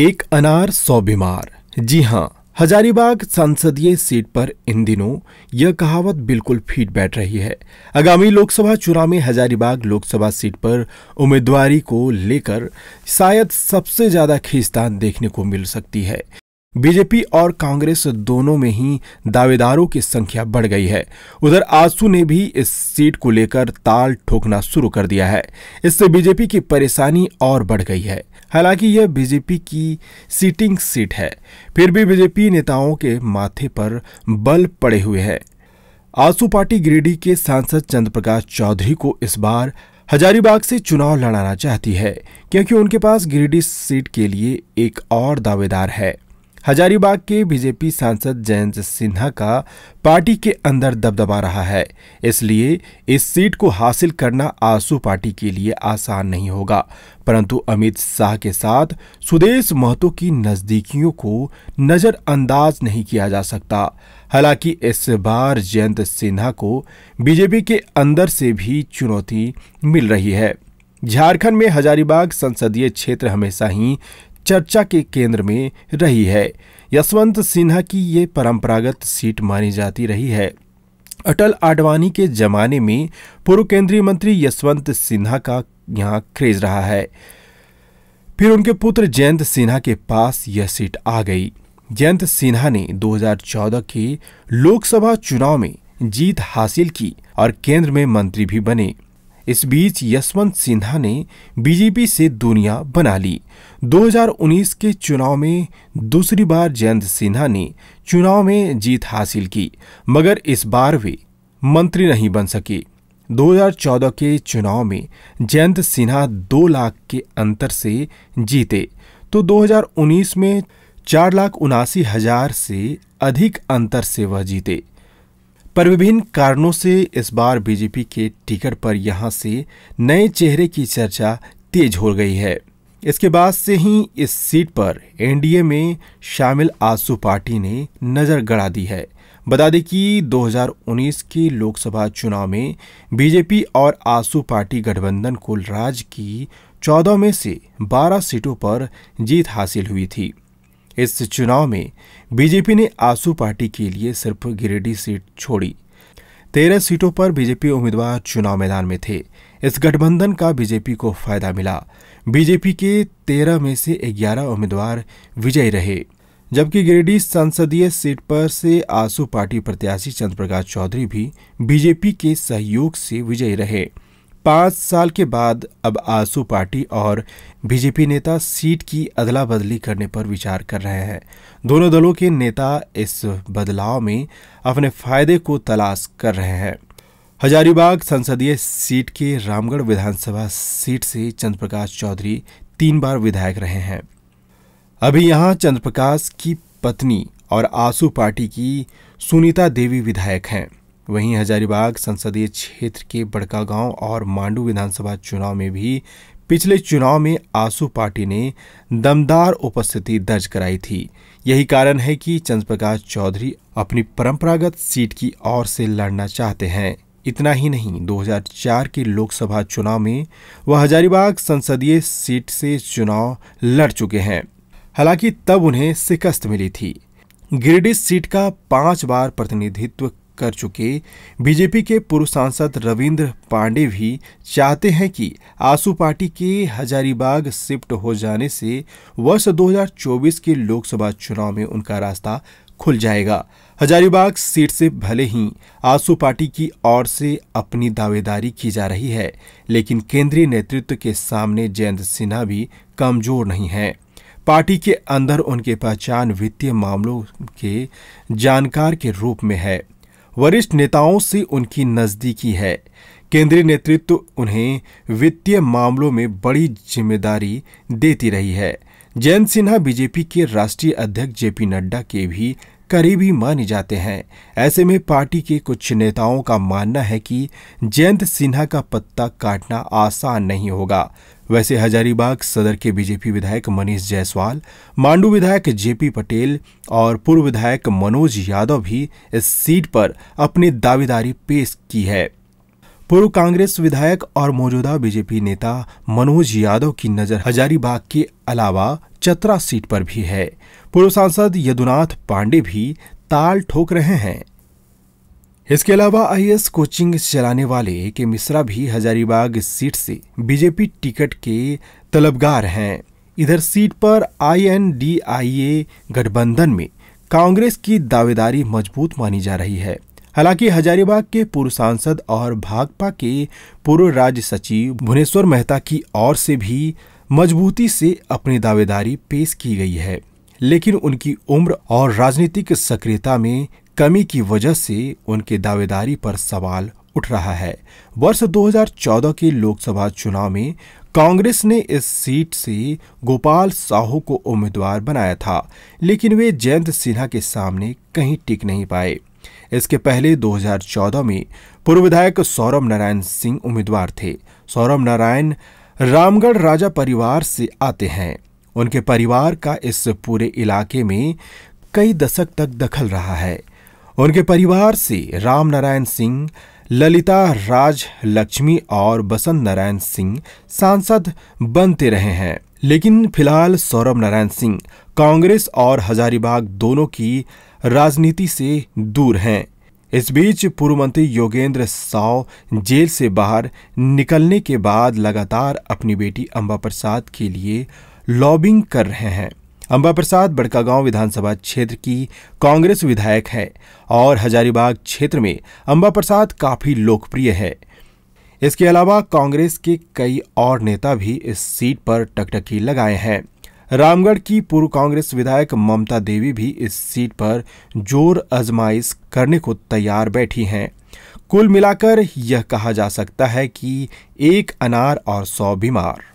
एक अनार सौ बीमार जी हाँ हजारीबाग संसदीय सीट पर इन दिनों यह कहावत बिल्कुल फीट बैठ रही है आगामी लोकसभा चुनाव में हजारीबाग लोकसभा सीट पर उम्मीदवारी को लेकर शायद सबसे ज्यादा खींचतान देखने को मिल सकती है बीजेपी और कांग्रेस दोनों में ही दावेदारों की संख्या बढ़ गई है उधर आसू ने भी इस सीट को लेकर ताल ठोकना शुरू कर दिया है इससे बीजेपी की परेशानी और बढ़ गई है हालांकि यह बीजेपी की सीटिंग सीट है फिर भी बीजेपी नेताओं के माथे पर बल पड़े हुए हैं आसू पार्टी गिरिडीह के सांसद चंद्र प्रकाश चौधरी को इस बार हजारीबाग से चुनाव लड़ाना चाहती है क्योंकि उनके पास गिरिडीह सीट के लिए एक और दावेदार है हजारीबाग के बीजेपी सांसद जयंत सिन्हा का पार्टी के अंदर दबदबा रहा है इसलिए इस सीट को हासिल करना आसू पार्टी के लिए आसान नहीं होगा परंतु अमित शाह के साथ सुदेश महतो की नजदीकियों को नजरअंदाज नहीं किया जा सकता हालांकि इस बार जयंत सिन्हा को बीजेपी के अंदर से भी चुनौती मिल रही है झारखंड में हजारीबाग संसदीय क्षेत्र हमेशा ही चर्चा के केंद्र में रही है यशवंत सिन्हा की ये परंपरागत सीट मानी जाती रही है अटल आडवाणी के जमाने में पूर्व केंद्रीय मंत्री यशवंत सिन्हा का यहाँ क्रेज रहा है फिर उनके पुत्र जयंत सिन्हा के पास यह सीट आ गई जयंत सिन्हा ने 2014 के लोकसभा चुनाव में जीत हासिल की और केंद्र में मंत्री भी बने इस बीच यशवंत सिन्हा ने बीजेपी से दुनिया बना ली 2019 के चुनाव में दूसरी बार जयंत सिन्हा ने चुनाव में जीत हासिल की मगर इस बार वे मंत्री नहीं बन सके 2014 के चुनाव में जयंत सिन्हा दो लाख के अंतर से जीते तो 2019 में चार लाख उनासी हजार से अधिक अंतर से वह जीते पर विभिन्न कारणों से इस बार बीजेपी के टिकट पर यहां से नए चेहरे की चर्चा तेज हो गई है इसके बाद से ही इस सीट पर एनडीए में शामिल आसू पार्टी ने नज़र गड़ा दी है बता दें कि 2019 के लोकसभा चुनाव में बीजेपी और आसू पार्टी गठबंधन को राज्य की 14 में से 12 सीटों पर जीत हासिल हुई थी इस चुनाव में बीजेपी ने आंसू पार्टी के लिए सिर्फ गिरिडीह सीट छोड़ी तेरह सीटों पर बीजेपी उम्मीदवार चुनाव मैदान में थे इस गठबंधन का बीजेपी को फायदा मिला बीजेपी के तेरह में से ग्यारह उम्मीदवार विजयी रहे जबकि गिरिडीह संसदीय सीट पर से आंसू पार्टी प्रत्याशी चंद्रप्रकाश चौधरी भी बीजेपी के सहयोग से विजयी रहे पांच साल के बाद अब आसू पार्टी और बीजेपी नेता सीट की अदला बदली करने पर विचार कर रहे हैं दोनों दलों के नेता इस बदलाव में अपने फायदे को तलाश कर रहे हैं हजारीबाग संसदीय सीट के रामगढ़ विधानसभा सीट से चंद्रप्रकाश चौधरी तीन बार विधायक रहे हैं अभी यहाँ चंद्रप्रकाश की पत्नी और आसू पार्टी की सुनीता देवी विधायक हैं वहीं हजारीबाग संसदीय क्षेत्र के बड़का गांव और मांडू विधानसभा चुनाव में भी पिछले चुनाव में आसू पार्टी ने दमदार उपस्थिति दर्ज कराई थी यही कारण है कि चंद्रप्रकाश चौधरी अपनी परंपरागत सीट की ओर से लड़ना चाहते हैं इतना ही नहीं 2004 के लोकसभा चुनाव में वह हजारीबाग संसदीय सीट से चुनाव लड़ चुके हैं हालांकि तब उन्हें शिकस्त मिली थी गिरिडीह सीट का पांच बार प्रतिनिधित्व कर चुके बीजेपी के पूर्व सांसद रविंद्र पांडे भी चाहते हैं कि आसू पार्टी के हजारीबाग शिफ्ट हो जाने से वर्ष 2024 के लोकसभा चुनाव में उनका रास्ता खुल जाएगा हजारीबाग सीट से भले ही आसू पार्टी की ओर से अपनी दावेदारी की जा रही है लेकिन केंद्रीय नेतृत्व के सामने जयंत सिन्हा भी कमजोर नहीं है पार्टी के अंदर उनके पहचान वित्तीय मामलों के जानकार के रूप में है वरिष्ठ नेताओं से उनकी नज़दीकी है केंद्रीय नेतृत्व उन्हें वित्तीय मामलों में बड़ी जिम्मेदारी देती रही है जयंत सिन्हा बीजेपी के राष्ट्रीय अध्यक्ष जेपी नड्डा के भी करीबी माने जाते हैं ऐसे में पार्टी के कुछ नेताओं का मानना है कि जयंत सिन्हा का पत्ता काटना आसान नहीं होगा वैसे हजारीबाग सदर के बीजेपी विधायक मनीष जायसवाल मांडू विधायक जेपी पटेल और पूर्व विधायक मनोज यादव भी इस सीट पर अपनी दावेदारी पेश की है पूर्व कांग्रेस विधायक और मौजूदा बीजेपी नेता मनोज यादव की नजर हजारीबाग के अलावा चतरा सीट पर भी है पूर्व सांसद यदुनाथ पांडे भी ताल ठोक रहे हैं इसके अलावा आई कोचिंग चलाने वाले के मिश्रा भी हजारीबाग सीट से बीजेपी टिकट के तलबगार हैं इधर सीट पर आईएनडीआईए गठबंधन में कांग्रेस की दावेदारी मजबूत मानी जा रही है हालांकि हजारीबाग के पूर्व सांसद और भाजपा के पूर्व राज्य सचिव भुवनेश्वर मेहता की ओर से भी मजबूती से अपनी दावेदारी पेश की गई है लेकिन उनकी उम्र और राजनीतिक सक्रियता में कमी की वजह से उनके दावेदारी पर सवाल उठ रहा है वर्ष 2014 के लोकसभा चुनाव में कांग्रेस ने इस सीट से गोपाल साहू को उम्मीदवार बनाया था लेकिन वे जयंत सिन्हा के सामने कहीं टिक नहीं पाए इसके पहले 2014 में पूर्व विधायक सौरभ नारायण सिंह उम्मीदवार थे सौरभ नारायण रामगढ़ राजा परिवार से आते हैं उनके परिवार का इस पूरे इलाके में कई दशक तक दखल रहा है उनके परिवार से राम नारायण सिंह ललिता राज लक्ष्मी और बसंत नारायण सिंह सांसद बनते रहे हैं लेकिन फिलहाल सौरभ नारायण सिंह कांग्रेस और हजारीबाग दोनों की राजनीति से दूर हैं इस बीच पूर्व मंत्री योगेंद्र साव जेल से बाहर निकलने के बाद लगातार अपनी बेटी अम्बा प्रसाद के लिए लॉबिंग कर रहे हैं अंबा प्रसाद बड़कागांव विधानसभा क्षेत्र की कांग्रेस विधायक है और हजारीबाग क्षेत्र में अंबा प्रसाद काफी लोकप्रिय है इसके अलावा कांग्रेस के कई और नेता भी इस सीट पर टकटकी लगाए हैं रामगढ़ की पूर्व कांग्रेस विधायक ममता देवी भी इस सीट पर जोर आजमाइश करने को तैयार बैठी हैं कुल मिलाकर यह कहा जा सकता है कि एक अनार और सौ बीमार